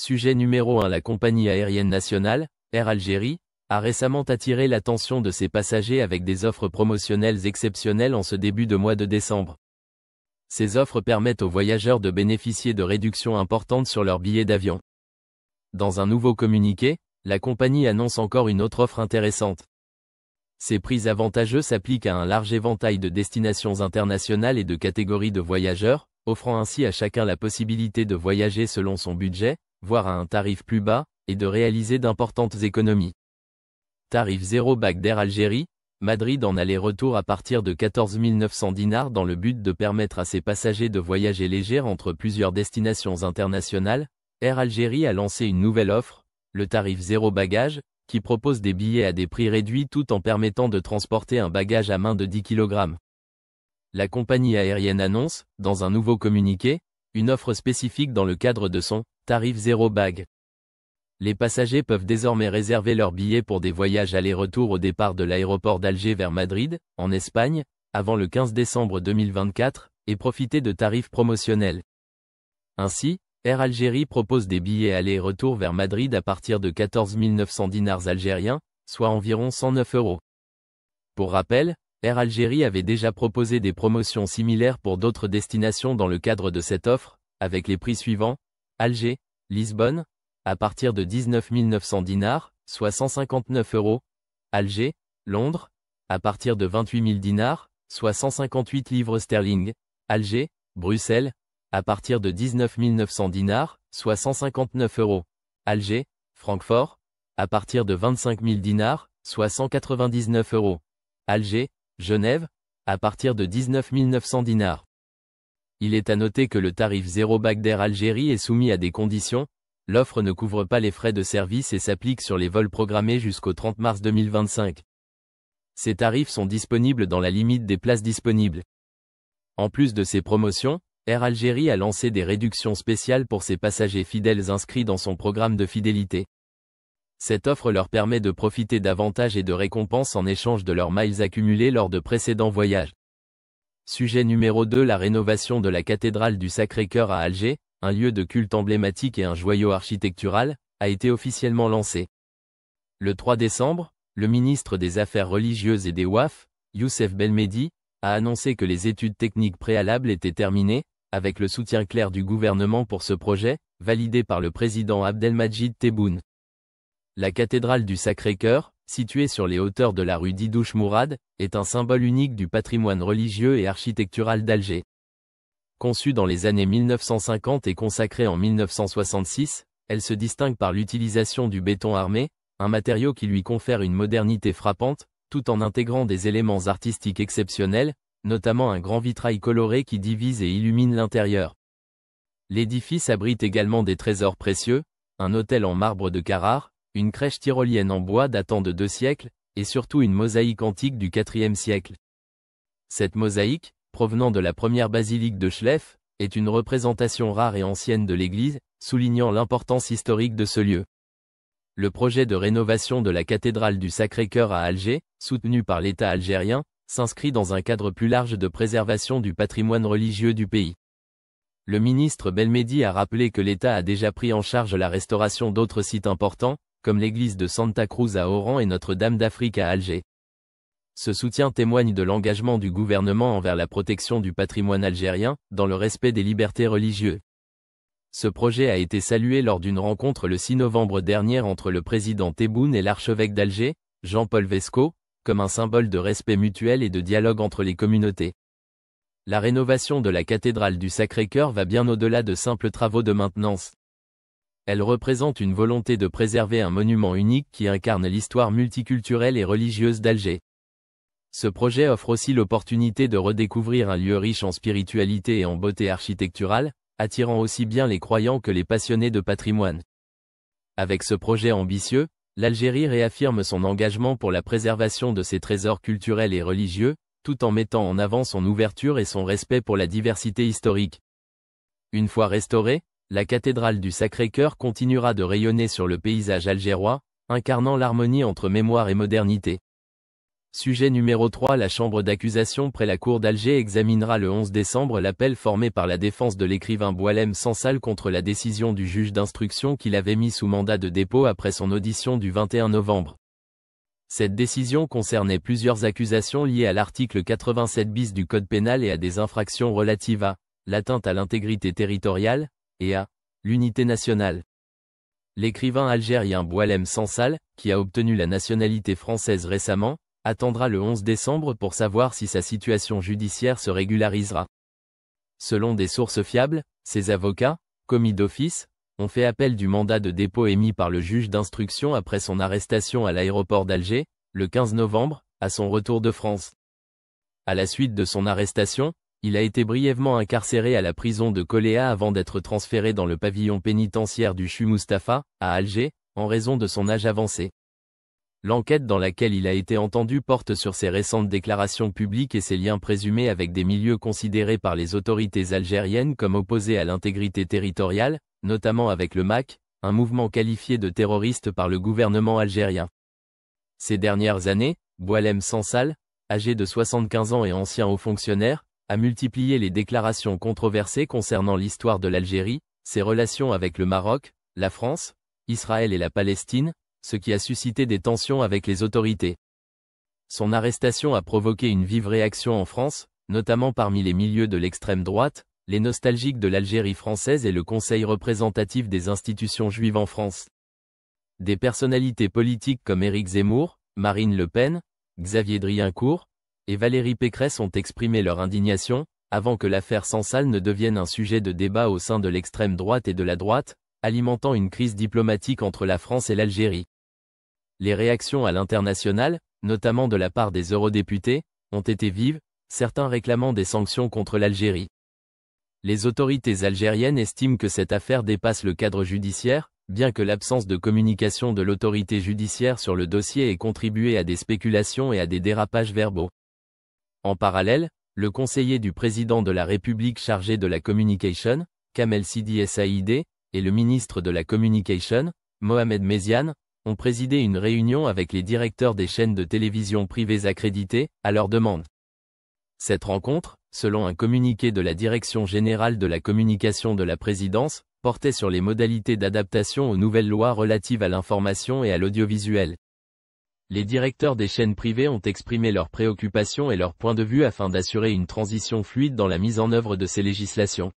Sujet numéro 1 La compagnie aérienne nationale, Air Algérie, a récemment attiré l'attention de ses passagers avec des offres promotionnelles exceptionnelles en ce début de mois de décembre. Ces offres permettent aux voyageurs de bénéficier de réductions importantes sur leurs billets d'avion. Dans un nouveau communiqué, la compagnie annonce encore une autre offre intéressante. Ces prix avantageux s'appliquent à un large éventail de destinations internationales et de catégories de voyageurs, offrant ainsi à chacun la possibilité de voyager selon son budget, voire à un tarif plus bas, et de réaliser d'importantes économies. Tarif zéro bac d'air Algérie, Madrid en aller-retour à partir de 14 900 dinars dans le but de permettre à ses passagers de voyager légère entre plusieurs destinations internationales, Air Algérie a lancé une nouvelle offre, le tarif zéro bagage, qui propose des billets à des prix réduits tout en permettant de transporter un bagage à main de 10 kg. La compagnie aérienne annonce, dans un nouveau communiqué, une offre spécifique dans le cadre de son tarif zéro bag. Les passagers peuvent désormais réserver leurs billets pour des voyages aller-retour au départ de l'aéroport d'Alger vers Madrid, en Espagne, avant le 15 décembre 2024, et profiter de tarifs promotionnels. Ainsi, Air Algérie propose des billets aller-retour vers Madrid à partir de 14 900 dinars algériens, soit environ 109 euros. Pour rappel, Air Algérie avait déjà proposé des promotions similaires pour d'autres destinations dans le cadre de cette offre, avec les prix suivants, Alger, Lisbonne, à partir de 19 900 dinars, soit 159 euros, Alger, Londres, à partir de 28 000 dinars, soit 158 livres sterling, Alger, Bruxelles, à partir de 19 900 dinars, soit 159 euros, Alger, Francfort, à partir de 25 000 dinars, soit 199 euros, Alger, Genève, à partir de 19 900 dinars. Il est à noter que le tarif zéro d'Air Algérie est soumis à des conditions, l'offre ne couvre pas les frais de service et s'applique sur les vols programmés jusqu'au 30 mars 2025. Ces tarifs sont disponibles dans la limite des places disponibles. En plus de ces promotions, Air Algérie a lancé des réductions spéciales pour ses passagers fidèles inscrits dans son programme de fidélité. Cette offre leur permet de profiter d'avantages et de récompenses en échange de leurs mailles accumulés lors de précédents voyages. Sujet numéro 2 La rénovation de la cathédrale du Sacré-Cœur à Alger, un lieu de culte emblématique et un joyau architectural, a été officiellement lancé. Le 3 décembre, le ministre des Affaires religieuses et des WAF, Youssef Belmedi, a annoncé que les études techniques préalables étaient terminées, avec le soutien clair du gouvernement pour ce projet, validé par le président Abdelmajid Tebboune. La cathédrale du Sacré-Cœur, située sur les hauteurs de la rue Didouche Mourad, est un symbole unique du patrimoine religieux et architectural d'Alger. Conçue dans les années 1950 et consacrée en 1966, elle se distingue par l'utilisation du béton armé, un matériau qui lui confère une modernité frappante, tout en intégrant des éléments artistiques exceptionnels, notamment un grand vitrail coloré qui divise et illumine l'intérieur. L'édifice abrite également des trésors précieux, un hôtel en marbre de Carrare, une crèche tyrolienne en bois datant de deux siècles, et surtout une mosaïque antique du IVe siècle. Cette mosaïque, provenant de la première basilique de Schleff, est une représentation rare et ancienne de l'église, soulignant l'importance historique de ce lieu. Le projet de rénovation de la cathédrale du Sacré-Cœur à Alger, soutenu par l'État algérien, s'inscrit dans un cadre plus large de préservation du patrimoine religieux du pays. Le ministre Belmédi a rappelé que l'État a déjà pris en charge la restauration d'autres sites importants, comme l'église de Santa Cruz à Oran et Notre-Dame d'Afrique à Alger. Ce soutien témoigne de l'engagement du gouvernement envers la protection du patrimoine algérien, dans le respect des libertés religieuses. Ce projet a été salué lors d'une rencontre le 6 novembre dernier entre le président Tebboune et l'archevêque d'Alger, Jean-Paul Vesco, comme un symbole de respect mutuel et de dialogue entre les communautés. La rénovation de la cathédrale du Sacré-Cœur va bien au-delà de simples travaux de maintenance. Elle représente une volonté de préserver un monument unique qui incarne l'histoire multiculturelle et religieuse d'Alger. Ce projet offre aussi l'opportunité de redécouvrir un lieu riche en spiritualité et en beauté architecturale, attirant aussi bien les croyants que les passionnés de patrimoine. Avec ce projet ambitieux, l'Algérie réaffirme son engagement pour la préservation de ses trésors culturels et religieux, tout en mettant en avant son ouverture et son respect pour la diversité historique. Une fois restauré la cathédrale du Sacré-Cœur continuera de rayonner sur le paysage algérois, incarnant l'harmonie entre mémoire et modernité. Sujet numéro 3 La chambre d'accusation près la cour d'Alger examinera le 11 décembre l'appel formé par la défense de l'écrivain Boilem Sansal contre la décision du juge d'instruction qu'il avait mis sous mandat de dépôt après son audition du 21 novembre. Cette décision concernait plusieurs accusations liées à l'article 87 bis du Code pénal et à des infractions relatives à l'atteinte à l'intégrité territoriale, et à l'unité nationale. L'écrivain algérien Boalem Sansal, qui a obtenu la nationalité française récemment, attendra le 11 décembre pour savoir si sa situation judiciaire se régularisera. Selon des sources fiables, ses avocats, commis d'office, ont fait appel du mandat de dépôt émis par le juge d'instruction après son arrestation à l'aéroport d'Alger, le 15 novembre, à son retour de France. À la suite de son arrestation, il a été brièvement incarcéré à la prison de Coléa avant d'être transféré dans le pavillon pénitentiaire du Chu Mustapha, à Alger, en raison de son âge avancé. L'enquête dans laquelle il a été entendu porte sur ses récentes déclarations publiques et ses liens présumés avec des milieux considérés par les autorités algériennes comme opposés à l'intégrité territoriale, notamment avec le MAC, un mouvement qualifié de terroriste par le gouvernement algérien. Ces dernières années, Boalem Sansal, âgé de 75 ans et ancien haut fonctionnaire, a multiplié les déclarations controversées concernant l'histoire de l'Algérie, ses relations avec le Maroc, la France, Israël et la Palestine, ce qui a suscité des tensions avec les autorités. Son arrestation a provoqué une vive réaction en France, notamment parmi les milieux de l'extrême droite, les nostalgiques de l'Algérie française et le Conseil représentatif des institutions juives en France. Des personnalités politiques comme Éric Zemmour, Marine Le Pen, Xavier Driencourt, et Valérie Pécresse ont exprimé leur indignation, avant que l'affaire Sansal ne devienne un sujet de débat au sein de l'extrême droite et de la droite, alimentant une crise diplomatique entre la France et l'Algérie. Les réactions à l'international, notamment de la part des eurodéputés, ont été vives, certains réclamant des sanctions contre l'Algérie. Les autorités algériennes estiment que cette affaire dépasse le cadre judiciaire, bien que l'absence de communication de l'autorité judiciaire sur le dossier ait contribué à des spéculations et à des dérapages verbaux. En parallèle, le conseiller du président de la République chargé de la communication, Kamel Sidi Saïd, et le ministre de la communication, Mohamed Meziane, ont présidé une réunion avec les directeurs des chaînes de télévision privées accréditées, à leur demande. Cette rencontre, selon un communiqué de la Direction générale de la communication de la présidence, portait sur les modalités d'adaptation aux nouvelles lois relatives à l'information et à l'audiovisuel les directeurs des chaînes privées ont exprimé leurs préoccupations et leurs points de vue afin d'assurer une transition fluide dans la mise en œuvre de ces législations.